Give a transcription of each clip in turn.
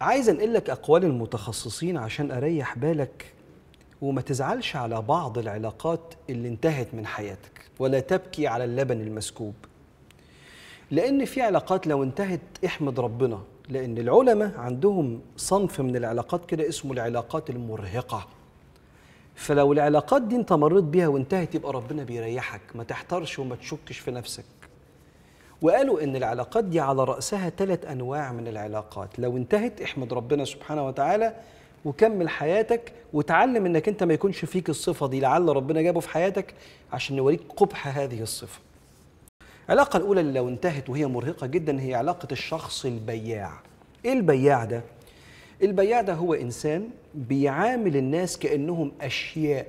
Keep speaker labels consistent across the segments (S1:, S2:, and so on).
S1: عايز انقل لك اقوال المتخصصين عشان اريح بالك وما تزعلش على بعض العلاقات اللي انتهت من حياتك ولا تبكي على اللبن المسكوب لان في علاقات لو انتهت احمد ربنا لان العلماء عندهم صنف من العلاقات كده اسمه العلاقات المرهقه فلو العلاقات دي انت مريت بيها وانتهت يبقى ربنا بيريحك ما تحترش وما تشكش في نفسك وقالوا ان العلاقات دي على راسها ثلاث انواع من العلاقات لو انتهت احمد ربنا سبحانه وتعالى وكمل حياتك وتعلم انك انت ما يكونش فيك الصفه دي لعل ربنا جابه في حياتك عشان نوريك قبح هذه الصفه العلاقة الأولى اللي لو انتهت وهي مرهقة جدا هي علاقة الشخص البياع. إيه البياع ده؟ البياع ده هو إنسان بيعامل الناس كأنهم أشياء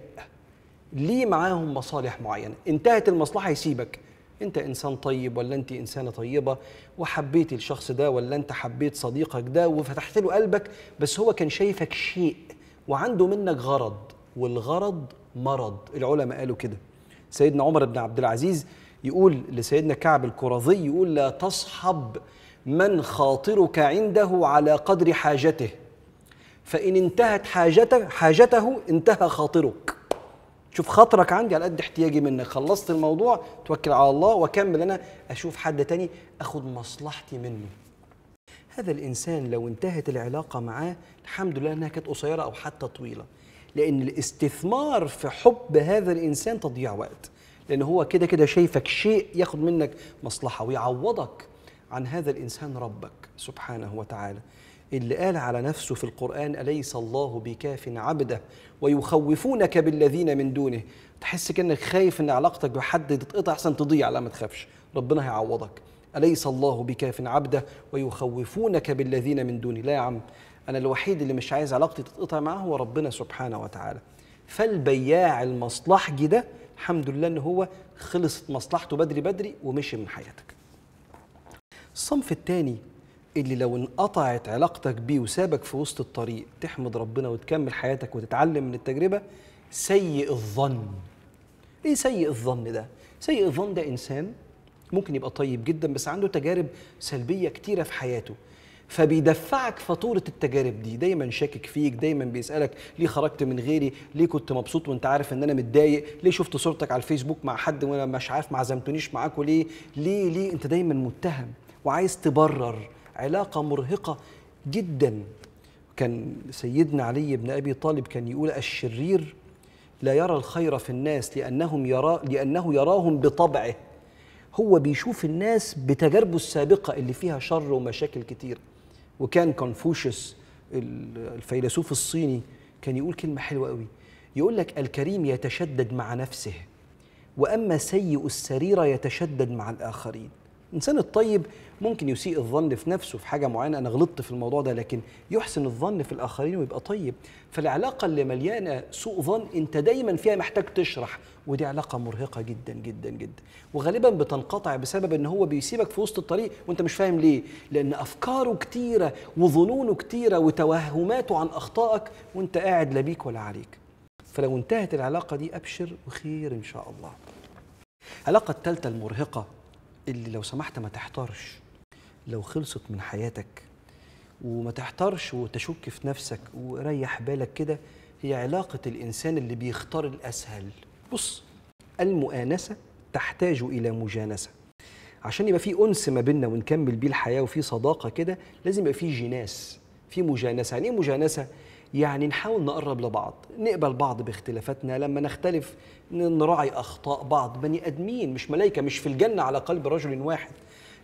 S1: ليه معاهم مصالح معينة، انتهت المصلحة يسيبك، انت انسان طيب ولا انت انسانه طيبه وحبيت الشخص ده ولا انت حبيت صديقك ده وفتحت له قلبك بس هو كان شايفك شيء وعنده منك غرض والغرض مرض العلماء قالوا كده سيدنا عمر بن عبد العزيز يقول لسيدنا كعب الكرظي يقول لا تصحب من خاطرك عنده على قدر حاجته فإن انتهت حاجته حاجته انتهى خاطرك شوف خاطرك عندي على قد احتياجي منك خلصت الموضوع توكل على الله واكمل انا اشوف حد تاني اخد مصلحتي منه هذا الانسان لو انتهت العلاقه معاه الحمد لله انها كانت قصيره او حتى طويله لان الاستثمار في حب هذا الانسان تضييع وقت لان هو كده كده شايفك شيء ياخد منك مصلحه ويعوضك عن هذا الانسان ربك سبحانه وتعالى اللي قال على نفسه في القرآن أليس الله بكاف عبده ويخوفونك بالذين من دونه تحس كأنك خايف إن علاقتك بحد تتقطع أحسن تضيع لا ما تخافش ربنا هيعوضك أليس الله بكاف عبده ويخوفونك بالذين من دونه لا يا عم أنا الوحيد اللي مش عايز علاقتي تتقطع معاه هو ربنا سبحانه وتعالى فالبياع المصلحجي ده الحمد لله ان هو خلصت مصلحته بدري بدري ومشي من حياتك الصنف الثاني اللي لو انقطعت علاقتك بيه وسابك في وسط الطريق تحمد ربنا وتكمل حياتك وتتعلم من التجربه سيء الظن ايه سيء الظن ده سيء الظن ده انسان ممكن يبقى طيب جدا بس عنده تجارب سلبيه كتيره في حياته فبيدفعك فاتوره التجارب دي دايما شاكك فيك دايما بيسالك ليه خرجت من غيري ليه كنت مبسوط وانت عارف ان انا متضايق ليه شفت صورتك على الفيسبوك مع حد وانا مش عارف ما عزمتونيش معاك وليه ليه ليه انت دايما متهم وعايز تبرر علاقة مرهقة جدا كان سيدنا علي بن أبي طالب كان يقول الشرير لا يرى الخير في الناس لأنهم يرى لأنه يراهم بطبعه هو بيشوف الناس بتجاربه السابقة اللي فيها شر ومشاكل كتير وكان كونفوشيوس الفيلسوف الصيني كان يقول كلمة حلوة قوي يقول لك الكريم يتشدد مع نفسه وأما سيء السريرة يتشدد مع الآخرين الانسان الطيب ممكن يسيء الظن في نفسه في حاجه معينه انا غلطت في الموضوع ده لكن يحسن الظن في الاخرين ويبقى طيب فالعلاقه اللي مليانه سوء ظن انت دايما فيها محتاج تشرح ودي علاقه مرهقه جدا جدا جدا وغالبا بتنقطع بسبب ان هو بيسيبك في وسط الطريق وانت مش فاهم ليه لان افكاره كتيره وظنونه كتيره وتوهماته عن اخطائك وانت قاعد لا بيك ولا عليك فلو انتهت العلاقه دي ابشر وخير ان شاء الله العلاقه الثالثه المرهقه اللي لو سمحت ما تحتارش لو خلصت من حياتك وما تحتارش وتشك في نفسك وريح بالك كده هي علاقة الإنسان اللي بيختار الأسهل بص المؤانسة تحتاج إلى مجانسة عشان يبقى في أنس ما بيننا ونكمل بيه الحياة وفي صداقة كده لازم يبقى في جناس في مجانسة يعني إيه مجانسة؟ يعني نحاول نقرب لبعض نقبل بعض باختلافاتنا لما نختلف نراعي أخطاء بعض بني أدمين مش ملايكة مش في الجنة على قلب رجل واحد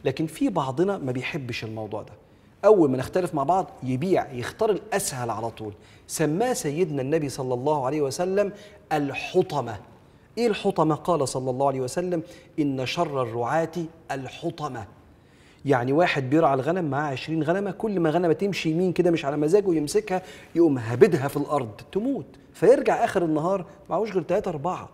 S1: لكن في بعضنا ما بيحبش الموضوع ده أول ما نختلف مع بعض يبيع يختار الأسهل على طول سماه سيدنا النبي صلى الله عليه وسلم الحطمة إيه الحطمة؟ قال صلى الله عليه وسلم إن شر الرعاة الحطمة يعني واحد بيرعى الغنم معاه 20 غنمه كل ما غنمه تمشي يمين كده مش على مزاجه يمسكها يقوم هابدها في الارض تموت فيرجع اخر النهار معهوش غير 3 4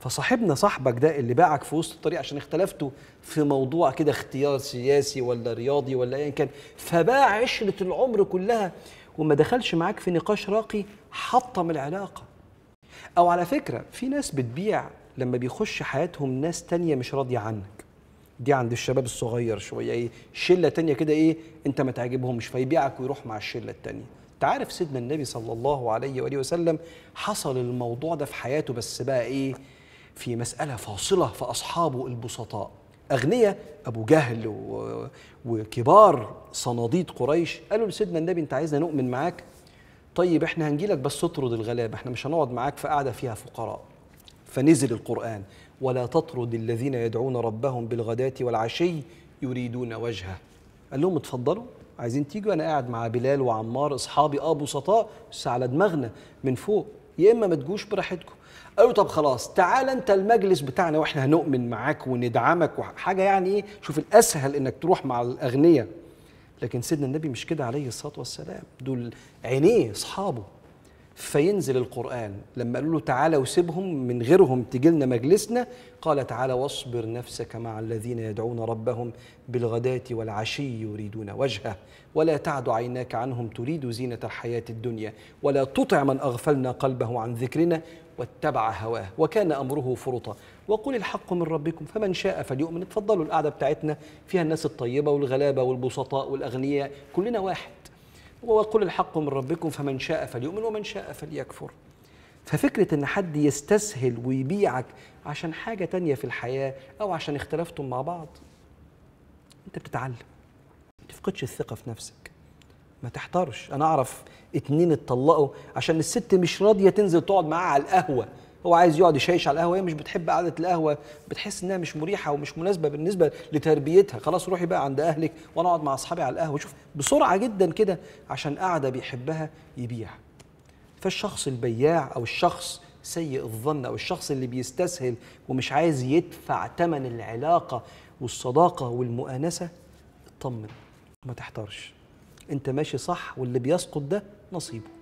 S1: فصاحبنا صاحبك ده اللي باعك في وسط الطريق عشان اختلفتوا في موضوع كده اختيار سياسي ولا رياضي ولا ايا كان فباع عشره العمر كلها وما دخلش معاك في نقاش راقي حطم العلاقه او على فكره في ناس بتبيع لما بيخش حياتهم ناس تانية مش راضية عنك دي عند الشباب الصغير شويه ايه شله تانية كده ايه انت ما تعجبهمش فيبيعك ويروح مع الشله التانية انت عارف سيدنا النبي صلى الله عليه واله وسلم حصل الموضوع ده في حياته بس بقى ايه في مساله فاصله في اصحابه البسطاء أغنية ابو جهل وكبار صناديد قريش قالوا لسيدنا النبي انت عايزنا نؤمن معاك طيب احنا هنجيلك بس اطرد الغلابه احنا مش هنقعد معاك في قاعده فيها فقراء فنزل القرآن ولا تطرد الذين يدعون ربهم بالغداة والعشي يريدون وجهه قال لهم اتفضلوا عايزين تيجوا انا قاعد مع بلال وعمار اصحابي اه بسطاء بس على دماغنا من فوق يا اما ما تجوش براحتكم قالوا طب خلاص تعالى انت المجلس بتاعنا واحنا هنؤمن معاك وندعمك وحاجه يعني ايه شوف الاسهل انك تروح مع الاغنياء لكن سيدنا النبي مش كده عليه الصلاه والسلام دول عينيه اصحابه فينزل القرآن لما قالوا له تعالى وسيبهم من غيرهم تجلنا مجلسنا قال تعالى واصبر نفسك مع الذين يدعون ربهم بالغداة والعشي يريدون وجهه ولا تعد عيناك عنهم تريد زينة الحياة الدنيا ولا تطع من أغفلنا قلبه عن ذكرنا واتبع هواه وكان أمره فرطا وقل الحق من ربكم فمن شاء فليؤمن اتفضلوا القعدة بتاعتنا فيها الناس الطيبة والغلابة والبسطاء والأغنياء كلنا واحد وقل الحق من ربكم فمن شاء فليؤمن ومن شاء فليكفر ففكرة إن حد يستسهل ويبيعك عشان حاجة تانية في الحياة أو عشان اختلفتم مع بعض أنت بتتعلم ما تفقدش الثقة في نفسك ما تحتارش أنا أعرف اتنين اتطلقوا عشان الست مش راضية تنزل تقعد معاها على القهوة هو عايز يقعد يشيش على القهوه هي مش بتحب قعده القهوه بتحس انها مش مريحه ومش مناسبه بالنسبه لتربيتها خلاص روحي بقى عند اهلك وانا اقعد مع اصحابي على القهوه شوف بسرعه جدا كده عشان قاعده بيحبها يبيع فالشخص البياع او الشخص سيء الظن او الشخص اللي بيستسهل ومش عايز يدفع ثمن العلاقه والصداقه والمؤانسه اطمن ما تحتارش انت ماشي صح واللي بيسقط ده نصيبه